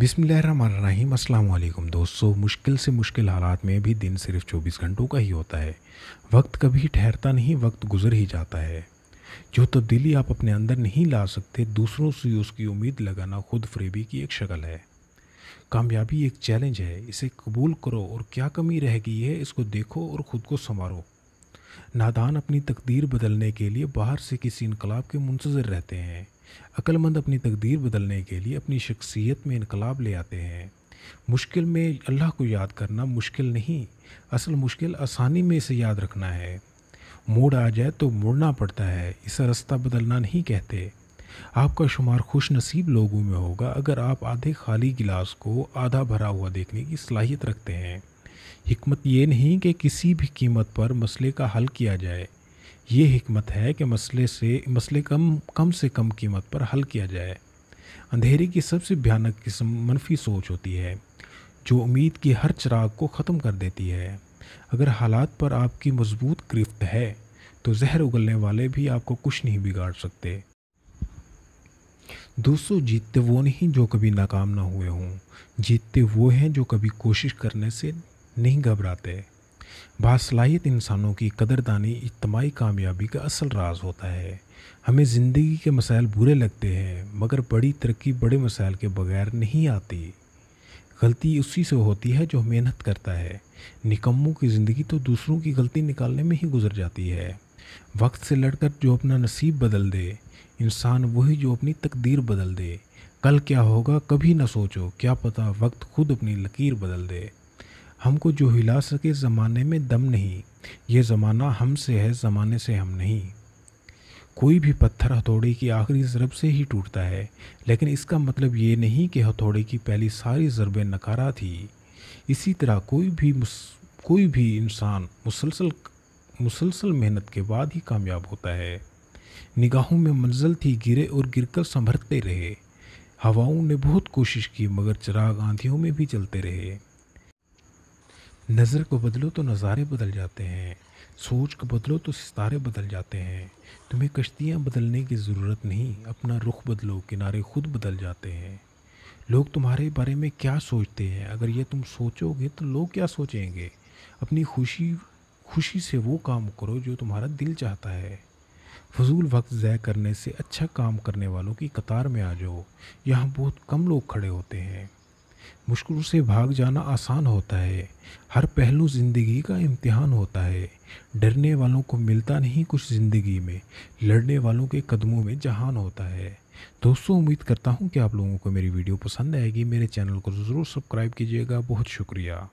बिसमीम अल्लाम दोस्तों मुश्किल से मुश्किल हालात में भी दिन सिर्फ 24 घंटों का ही होता है वक्त कभी ठहरता नहीं वक्त गुजर ही जाता है जो तब्दीली आप अपने अंदर नहीं ला सकते दूसरों से उसकी उम्मीद लगाना खुद फ्रेबी की एक शक्ल है कामयाबी एक चैलेंज है इसे कबूल करो और क्या कमी रह गई है इसको देखो और ख़ुद को संवारो नादान अपनी तकदीर बदलने के लिए बाहर से किसी इनकलाब के मुंतज़र रहते हैं अक्लमंद अपनी तकदीर बदलने के लिए अपनी शख्सियत में इनकलाब ले आते हैं मुश्किल में अल्लाह को याद करना मुश्किल नहीं असल मुश्किल आसानी में इसे याद रखना है मोड़ आ जाए तो मुड़ना पड़ता है इसे रास्ता बदलना नहीं कहते आपका शुमार खुश नसीब लोगों में होगा अगर आप आधे खाली गिलास को आधा भरा हुआ देखने की सलाहियत रखते हैं हमत ये नहीं कि किसी भी कीमत पर मसले का हल किया जाए ये हमत है कि मसले से मसले कम कम से कम कीमत पर हल किया जाए अंधेरे की सबसे भयानक किस्म मनफी सोच होती है जो उम्मीद की हर चिराग को ख़त्म कर देती है अगर हालात पर आपकी मजबूत गिरफ्त है तो जहर उगलने वाले भी आपको कुछ नहीं बिगाड़ सकते दोस्तों जीतते वो नहीं जो कभी नाकाम ना हुए हों जीतते वो हैं जो कभी कोशिश करने से नहीं घबराते बासलाहियत इंसानों की कदरदानी इज्तमाही कामयाबी का असल राज होता है हमें ज़िंदगी के मसाइल बुरे लगते हैं मगर बड़ी तरक्की बड़े मसाइल के बगैर नहीं आती गलती उसी से होती है जो मेहनत करता है निकम्मों की ज़िंदगी तो दूसरों की गलती निकालने में ही गुजर जाती है वक्त से लड़कर जो अपना नसीब बदल दे इंसान वही जो अपनी तकदीर बदल दे कल क्या होगा कभी ना सोचो क्या पता वक्त खुद अपनी लकीर बदल दे हमको जो हिला सके ज़माने में दम नहीं ये ज़माना हम से है ज़माने से हम नहीं कोई भी पत्थर हथौड़े की आखिरी ज़रब से ही टूटता है लेकिन इसका मतलब ये नहीं कि हथौड़े की पहली सारी ज़रबें नकारा थी इसी तरह कोई भी मुस, कोई भी इंसान मुसलसल मुसलसल मेहनत के बाद ही कामयाब होता है निगाहों में मंजिल थी गिरे और गिरकर संभरते रहे हवाओं ने बहुत कोशिश की मगर चिराग आंधियों में भी चलते रहे नज़र को बदलो तो नज़ारे बदल जाते हैं सोच को बदलो तो सितारे बदल जाते हैं तुम्हें कश्तियाँ बदलने की ज़रूरत नहीं अपना रुख बदलो किनारे खुद बदल जाते हैं लोग तुम्हारे बारे में क्या सोचते हैं अगर ये तुम सोचोगे तो लोग क्या सोचेंगे अपनी खुशी खुशी से वो काम करो जो तुम्हारा दिल चाहता है फजूल वक्त ज़ाय करने से अच्छा काम करने वालों की कतार में आ जाओ यहाँ बहुत कम लोग खड़े होते हैं मुश्किलों से भाग जाना आसान होता है हर पहलू ज़िंदगी का इम्तिहान होता है डरने वालों को मिलता नहीं कुछ ज़िंदगी में लड़ने वालों के कदमों में जहान होता है दोस्तों उम्मीद करता हूँ कि आप लोगों को मेरी वीडियो पसंद आएगी मेरे चैनल को ज़रूर सब्सक्राइब कीजिएगा बहुत शुक्रिया